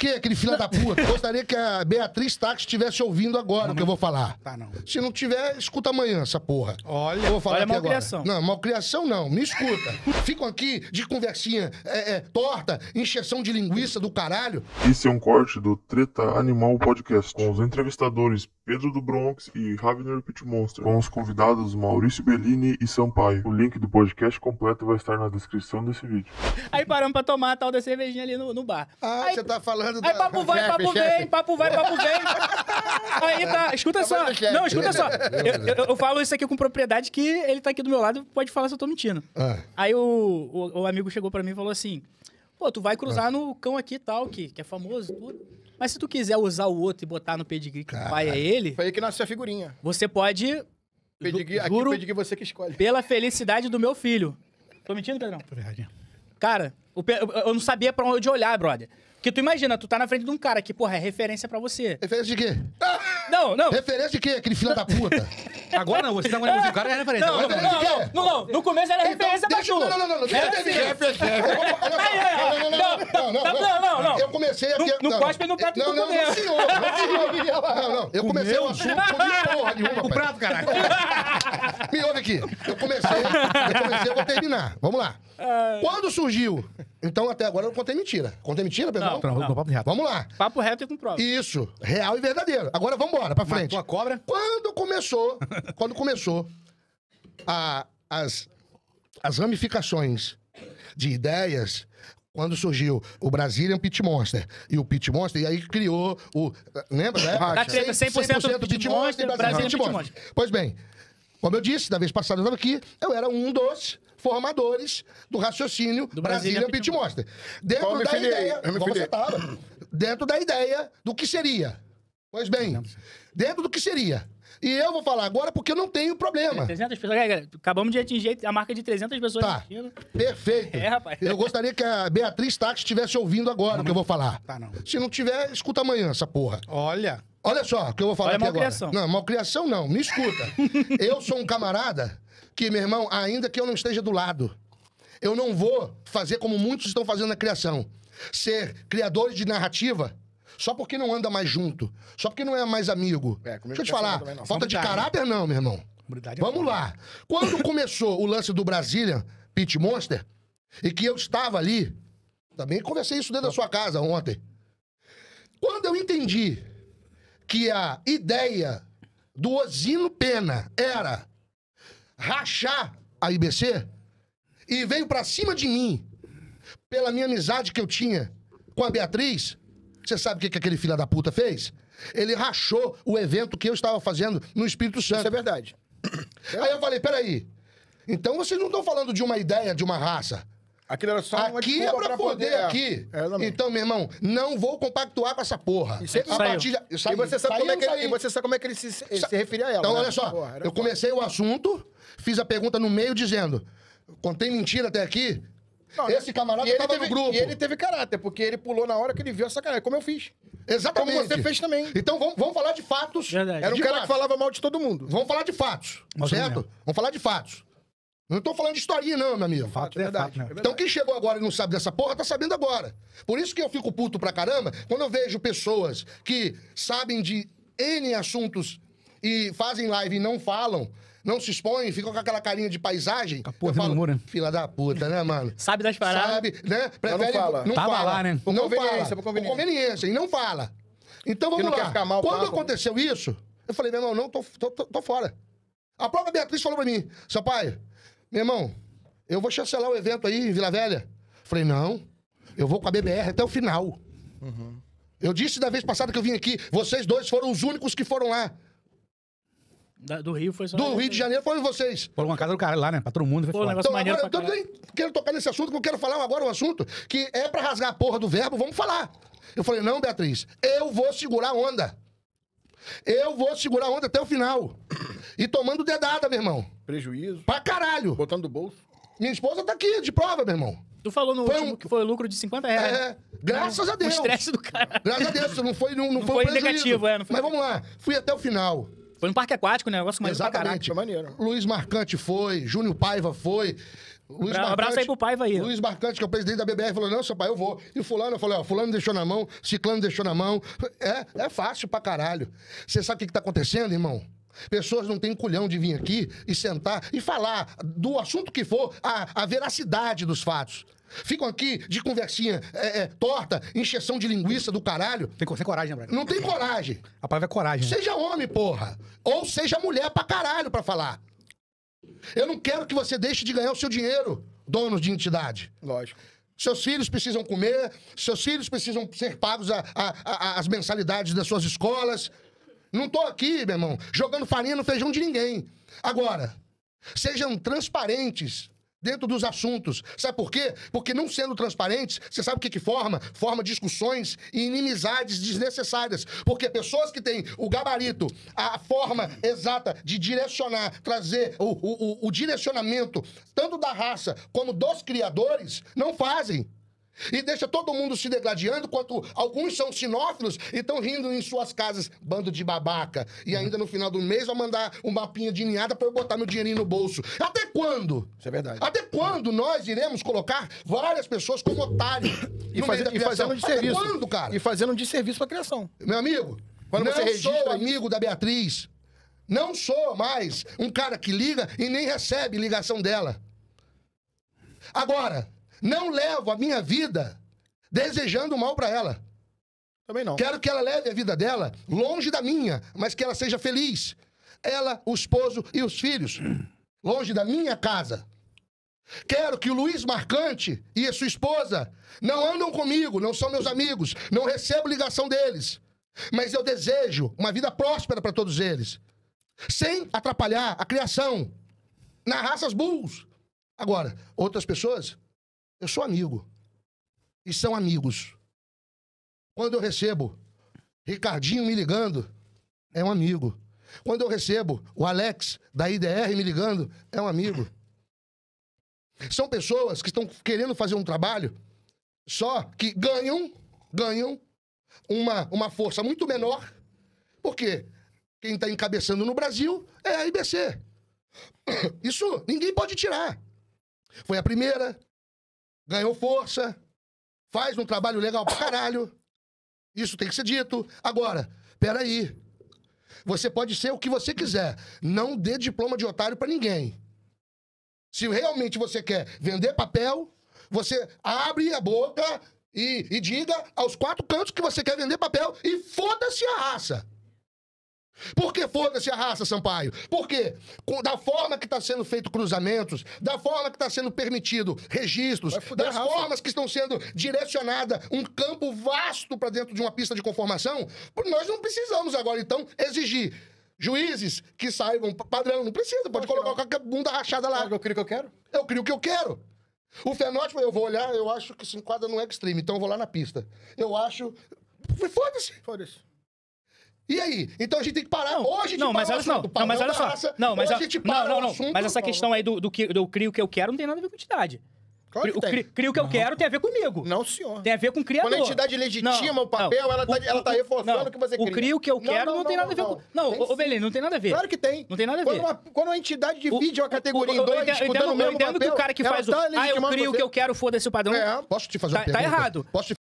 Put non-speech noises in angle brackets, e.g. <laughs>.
que aquele filho da puta. Gostaria que a Beatriz Tax estivesse ouvindo agora não, o que eu vou falar. Tá, não. Se não tiver, escuta amanhã essa porra. Olha, eu vou falar olha aqui malcriação. Agora. Não, malcriação não. Me escuta. <laughs> Ficam aqui de conversinha é, é, torta, encheção de linguiça do caralho. Esse é um corte do Treta Animal Podcast com os entrevistadores Pedro do Bronx e Ravner Pitmonster, com os convidados Maurício Bellini e Sampaio. O link do podcast completo vai estar na descrição desse vídeo. Aí paramos pra tomar a tal da cervejinha ali no, no bar. Ah, aí, você tá falando Aí da... papo vai, papo chefe, vem, papo vai, papo vem. aí tá, escuta tá só. Não, escuta só. Eu, eu, eu, falo isso aqui com propriedade que ele tá aqui do meu lado pode falar se eu tô mentindo. Ah. Aí o, o, o amigo chegou pra mim e falou assim... Pô, tu vai é. cruzar no cão aqui e tal, que, que é famoso tudo. Mas se tu quiser usar o outro e botar no pedigree que o pai é ele... Foi aí que nasceu a figurinha. Você pode... Pedigree, ju, é juro, aqui pedigree você que escolhe. Pela felicidade do meu filho. Tô mentindo, Pedrão? Cara, eu não sabia pra onde olhar, brother. Porque tu imagina, tu tá na frente de um cara que, porra, é referência pra você. Referência de quê? Ah, não, não. Referência de quem? Aquele filho da puta. Agora não, você tá com o cara é referência. Não, não, não, não, não. No começo era referência pra tu. Não, não, não, não. Deixa eu terminar. Não, não, não, não. Eu comecei a... Não cospe no prato do Não, não, não, senhor. Não, não. Eu comecei o assunto, comi porra nenhuma, O prato, caralho. Me ouve aqui. Eu comecei, eu comecei, eu vou terminar. Vamos lá. Quando surgiu então, até agora eu não contei mentira. Contei mentira, pessoal? Não, não, não, papo reto. Vamos lá. Papo reto e com prova. Isso. Real e verdadeiro. Agora vamos embora, pra frente. Matou a cobra? Quando começou, <laughs> quando começou a, as, as ramificações de ideias, quando surgiu o Brazilian Pit Monster e o Pit Monster, e aí criou o... Lembra, né? A treta, 100%, 100 Pit, Monster Monster e Brazilian, Pit Monster. Monster. Pois bem, como eu disse, da vez passada eu estava aqui, eu era um dos formadores do raciocínio do Brasília Pitch Dentro da ideia. Como você tava, dentro da ideia do que seria. Pois bem, dentro do que seria. E eu vou falar agora porque eu não tenho problema. 300 pessoas. acabamos de atingir a marca de 300 pessoas tá. assistindo. Perfeito. É, rapaz. Eu gostaria que a Beatriz Tax estivesse ouvindo agora não, o que eu vou falar. Tá, não. Se não tiver, escuta amanhã essa porra. Olha. Olha só o que eu vou falar Olha aqui agora. Criação. Não, malcriação não. Me escuta. <laughs> eu sou um camarada que, meu irmão, ainda que eu não esteja do lado, eu não vou fazer como muitos estão fazendo na criação. Ser criadores de narrativa só porque não anda mais junto, só porque não é mais amigo. É, Deixa eu te é assim falar, falta Vamos de dar, caráter né? não, meu irmão. É Vamos lá. Quando <laughs> começou o lance do Brasília Pit Monster, e que eu estava ali, também conversei isso dentro da sua casa ontem. Quando eu entendi que a ideia do Osino Pena era rachar a IBC e veio para cima de mim pela minha amizade que eu tinha com a Beatriz. Você sabe o que, que aquele filho da puta fez? Ele rachou o evento que eu estava fazendo no Espírito Santo. Isso é verdade. Aí eu falei, peraí. Então vocês não estão falando de uma ideia, de uma raça. Aquilo era só aqui é pra, poder, poder aqui. É, então, meu irmão, não vou compactuar com essa porra. Isso, é E você sabe como é que ele, se, referia a ela. Então, né? olha só, porra, eu comecei o assunto, fiz a pergunta no meio dizendo, contei mentira até aqui, não, né? esse camarada tava ele teve, grupo. E ele teve caráter, porque ele pulou na hora que ele viu essa É como eu fiz. Exatamente. Como você fez também. Então vamos, vamos falar de fatos. Verdade. Era um cara fatos. que falava mal de todo mundo. Vamos falar de fatos, Mas certo? Vamos falar de fatos. Não tô falando de historinha, não, meu amigo. Fato, é, é verdade. Fato, né? É então quem chegou agora e não sabe dessa porra, tá sabendo agora. Por isso que eu fico puto pra caramba quando eu vejo pessoas que sabem de N assuntos e fazem live e não falam, não se expõem, ficam com aquela carinha de paisagem. Capô, eu falo, né? fila da puta, né, mano? <laughs> Sabe das paradas. Sabe, né? Prefere, não, fala. Não Tava fala. lá, né? Por não conveniência, fala. por conveniência. Por conveniência, e não fala. Então vamos lá. Mal, Quando aconteceu isso, eu falei, meu irmão, não, tô, tô, tô, tô, fora. A própria Beatriz falou pra mim, seu pai, meu irmão, eu vou chancelar o evento aí em Vila Velha. Falei, não, eu vou com a BBR até o final. Uhum. Eu disse da vez passada que eu vim aqui, vocês dois foram os únicos que foram lá. Da, do Rio foi só. Do Rio de Janeiro foram vocês. Foram uma casa do cara lá, né? Pra todo mundo. Pô, então, agora, eu nem quero tocar nesse assunto, porque eu quero falar agora um assunto que é pra rasgar a porra do verbo, vamos falar. Eu falei, não, Beatriz, eu vou segurar a onda. Eu vou segurar a onda até o final. E tomando dedada, meu irmão. Prejuízo. Pra caralho. Botando do bolso. Minha esposa tá aqui, de prova, meu irmão. Tu falou no foi último um... que foi lucro de 50 reais. É, né? graças não, a Deus. O estresse do cara. Graças a Deus, não foi, não, não, não foi, foi um negativo, é. Não foi... Mas vamos lá, fui até o final. Foi no parque aquático, né? negócio mais Exatamente. Pra maneiro. Luiz Marcante foi, Júnior Paiva foi. Luiz Marcante, abraço aí pro Paiva aí. Luiz Marcante, que é o presidente da BBR, falou: não, seu pai, eu vou. E o fulano, eu falei, ó, fulano deixou na mão, ciclano deixou na mão. É, é fácil pra caralho. Você sabe o que, que tá acontecendo, irmão? Pessoas não têm culhão de vir aqui e sentar e falar do assunto que for a, a veracidade dos fatos. Ficam aqui de conversinha é, é, torta, encheção de linguiça do caralho. Tem que coragem, né, Braga? Não tem coragem. A palavra é coragem. Né? Seja homem, porra. Ou seja mulher pra caralho pra falar. Eu não quero que você deixe de ganhar o seu dinheiro, dono de entidade. Lógico. Seus filhos precisam comer, seus filhos precisam ser pagos a, a, a, as mensalidades das suas escolas. Não tô aqui, meu irmão, jogando farinha no feijão de ninguém. Agora, sejam transparentes dentro dos assuntos. Sabe por quê? Porque não sendo transparentes, você sabe o que, que forma? Forma discussões e inimizades desnecessárias. Porque pessoas que têm o gabarito, a forma exata de direcionar, trazer o, o, o direcionamento, tanto da raça como dos criadores, não fazem e deixa todo mundo se degladiando, quanto alguns são sinófilos e estão rindo em suas casas, bando de babaca. E ainda no final do mês vai mandar um mapinha de ninhada para eu botar meu dinheirinho no bolso. Até quando? Isso é verdade. Até quando nós iremos colocar várias pessoas como otário? E, e fazendo de Até serviço. quando, cara? E fazendo de serviço pra criação. Meu amigo, quando não você registra... sou amigo da Beatriz. Não sou mais um cara que liga e nem recebe ligação dela. Agora, não levo a minha vida desejando mal para ela. Também não. Quero que ela leve a vida dela longe da minha, mas que ela seja feliz. Ela, o esposo e os filhos, <clears throat> longe da minha casa. Quero que o Luiz Marcante e a sua esposa não andam comigo, não são meus amigos, não recebo ligação deles. Mas eu desejo uma vida próspera para todos eles, sem atrapalhar a criação na raças bulls. Agora, outras pessoas eu sou amigo. E são amigos. Quando eu recebo Ricardinho me ligando, é um amigo. Quando eu recebo o Alex da IDR me ligando, é um amigo. São pessoas que estão querendo fazer um trabalho, só que ganham, ganham uma, uma força muito menor, porque quem está encabeçando no Brasil é a IBC. Isso ninguém pode tirar. Foi a primeira, ganhou força, faz um trabalho legal pra caralho. Isso tem que ser dito. Agora, peraí. Você pode ser o que você quiser. Não dê diploma de otário para ninguém. Se realmente você quer vender papel, você abre a boca e, e diga aos quatro cantos que você quer vender papel e foda-se a raça. Por que foda-se a raça, Sampaio? Por quê? Da forma que está sendo feito cruzamentos, da forma que está sendo permitido registros, das formas que estão sendo direcionada um campo vasto para dentro de uma pista de conformação, nós não precisamos agora, então, exigir juízes que saibam padrão. Não precisa, pode, colocar qualquer bunda rachada lá. Eu crio o que eu quero? Eu crio o que eu quero. O fenótipo, eu vou olhar, eu acho que se enquadra no é extreme, então eu vou lá na pista. Eu acho. Foda-se! Foda-se. E aí? Então a gente tem que parar não, hoje não, mas olha só, não, mas olha só. Não, mas a, gente para não, não, não. Assunto, mas essa questão aí do, do que eu crio que eu quero não tem nada a ver com entidade. Claro o cri, crio que eu não. quero tem a ver comigo. Não, senhor. Tem a ver com o criador. Quando a entidade legitima não, o papel, não. ela tá, o, ela tá reforçando o que você cria. O crio que eu quero não, tem nada a ver com... Não, ô, Belém, não tem nada a ver. Claro que tem. Não tem nada a ver. Quando, uma, quando uma entidade divide o, uma categoria o, em dois, eu entendo, eu entendo papel, que o cara que faz o... Tá ah, eu crio o que eu quero, foda-se o padrão. É, posso te fazer tá- uma tá pergunta? Tá errado. Posso te